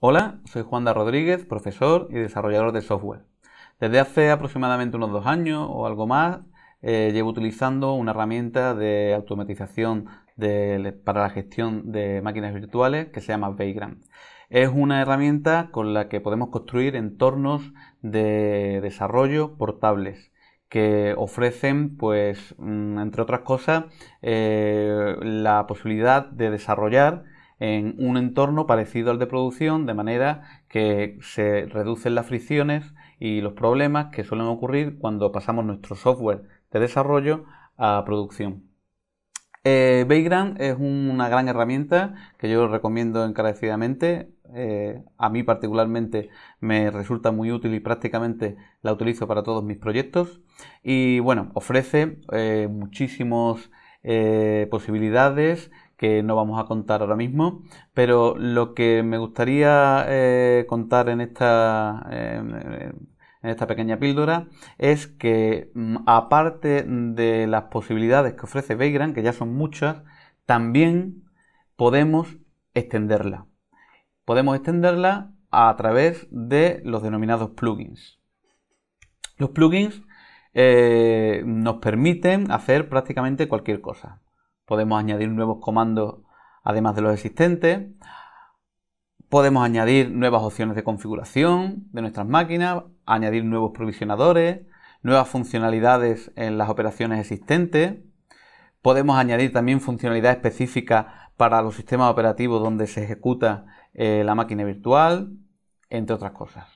Hola, soy Juanda Rodríguez, profesor y desarrollador de software. Desde hace aproximadamente unos dos años o algo más, eh, llevo utilizando una herramienta de automatización para la gestión de máquinas virtuales que se llama Vagrant. Es una herramienta con la que podemos construir entornos de desarrollo portables que ofrecen, pues, mm, entre otras cosas, eh, la posibilidad de desarrollar en un entorno parecido al de producción, de manera que se reducen las fricciones y los problemas que suelen ocurrir cuando pasamos nuestro software de desarrollo a producción. Eh, es una gran herramienta que yo recomiendo encarecidamente. Eh, a mí particularmente me resulta muy útil y prácticamente la utilizo para todos mis proyectos. Y bueno, ofrece eh, muchísimas eh, posibilidades que no vamos a contar ahora mismo, pero lo que me gustaría eh, contar en esta, en esta pequeña píldora es que mm, aparte de las posibilidades que ofrece Vagrant, que ya son muchas, también podemos extenderla. Podemos extenderla a través de los denominados plugins. Los plugins eh, nos permiten hacer prácticamente cualquier cosa. Podemos añadir nuevos comandos además de los existentes. Podemos añadir nuevas opciones de configuración de nuestras máquinas, añadir nuevos provisionadores, nuevas funcionalidades en las operaciones existentes. Podemos añadir también funcionalidad específica para los sistemas operativos donde se ejecuta eh, la máquina virtual, entre otras cosas.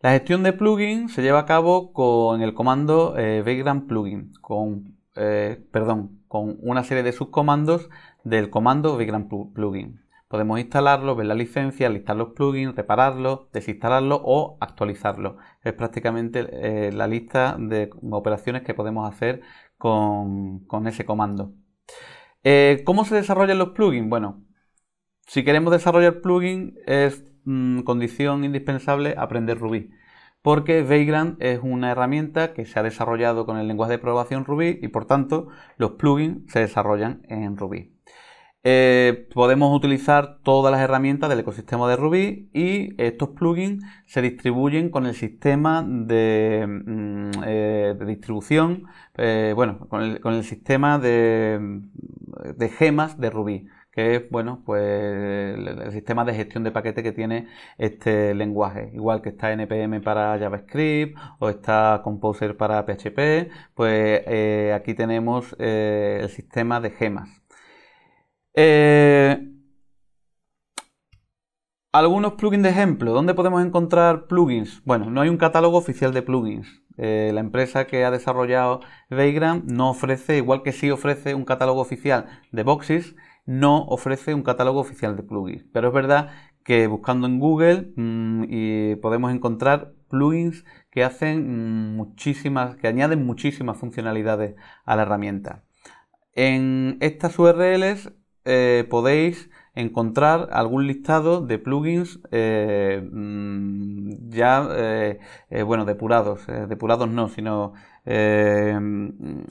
La gestión de plugins se lleva a cabo con el comando eh, plugin, con eh, perdón, con una serie de subcomandos del comando Vigran Plugin. Podemos instalarlo, ver la licencia, listar los plugins, repararlo, desinstalarlo o actualizarlo. Es prácticamente eh, la lista de operaciones que podemos hacer con, ese comando. Eh, ¿Cómo se desarrollan los plugins? Bueno, si queremos desarrollar plugins es mm, condición indispensable aprender Ruby porque Vagrant es una herramienta que se ha desarrollado con el lenguaje de programación Ruby y por tanto los plugins se desarrollan en Ruby. Eh, podemos utilizar todas las herramientas del ecosistema de Ruby y estos plugins se distribuyen con el sistema de, mm, eh, distribución, eh, bueno, con el, sistema de, gemas de Ruby que es bueno, pues el sistema de gestión de paquete que tiene este lenguaje. Igual que está NPM para JavaScript o está Composer para PHP, pues eh, aquí tenemos eh, el sistema de gemas. Eh, algunos plugins de ejemplo. ¿Dónde podemos encontrar plugins? Bueno, no hay un catálogo oficial de plugins. la empresa que ha desarrollado Vagrant no ofrece, igual que sí ofrece un catálogo oficial de boxes, no ofrece un catálogo oficial de plugins, pero es verdad que buscando en Google mm, podemos encontrar plugins que hacen mm, muchísimas, que añaden muchísimas funcionalidades a la herramienta. En estas URLs eh, podéis encontrar algún listado de plugins eh, mm, ya, eh, bueno, depurados, depurados no, sino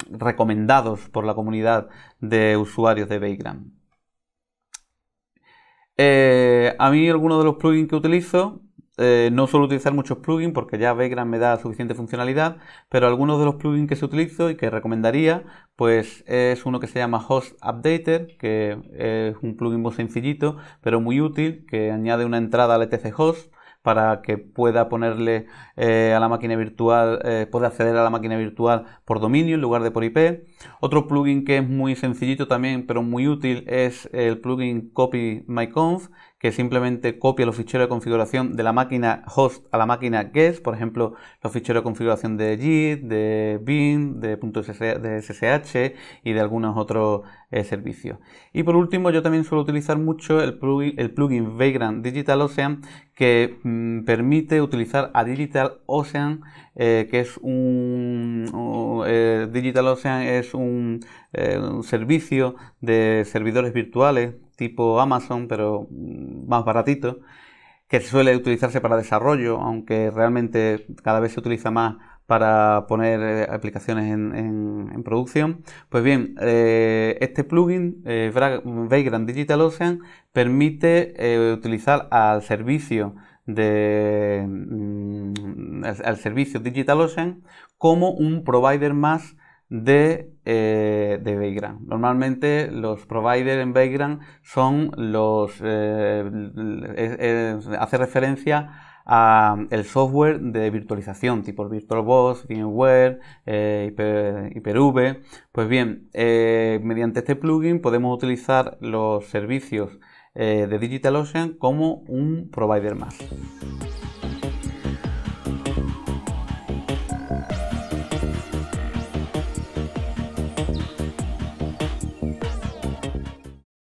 recomendados por la comunidad de usuarios de Background. Eh, a mí algunos de los plugins que utilizo, eh, no suelo utilizar muchos plugins porque ya Vagrant me da suficiente funcionalidad, pero algunos de los plugins que se utilizo y que recomendaría, pues es uno que se llama Host Updater, que es un plugin muy sencillito, pero muy útil, que añade una entrada al etc host para que pueda ponerle eh, a la máquina virtual, eh, acceder a la máquina virtual por dominio en lugar de por IP. Otro plugin que es muy sencillito también, pero muy útil, es el plugin Copy que simplemente copia los ficheros de configuración de la máquina host a la máquina guest, por ejemplo, los ficheros de configuración de JIT, de BIM, de, .ssh y de algunos otros eh, servicios. Y por último, yo también suelo utilizar mucho el plugin, el plugin Vagrant Digital Ocean que mm, permite utilizar a Digital Ocean, eh, que es un... Eh, Digital Ocean es eh, un, servicio de servidores virtuales tipo Amazon, pero más baratito, que suele utilizarse para desarrollo, aunque realmente cada vez se utiliza más para poner eh, aplicaciones en, en, producción. Pues bien, eh, este plugin, Vagrant Digital Ocean, permite utilizar al servicio de, mm, al, servicio DigitalOcean como un provider más de, eh, de Normalmente los providers en Vagrant son los... Eh, hace referencia a el software de virtualización, tipo VirtualBox, VMware, Hyper-V. Eh, pues bien, eh, mediante este plugin podemos utilizar los servicios eh, de DigitalOcean como un provider más.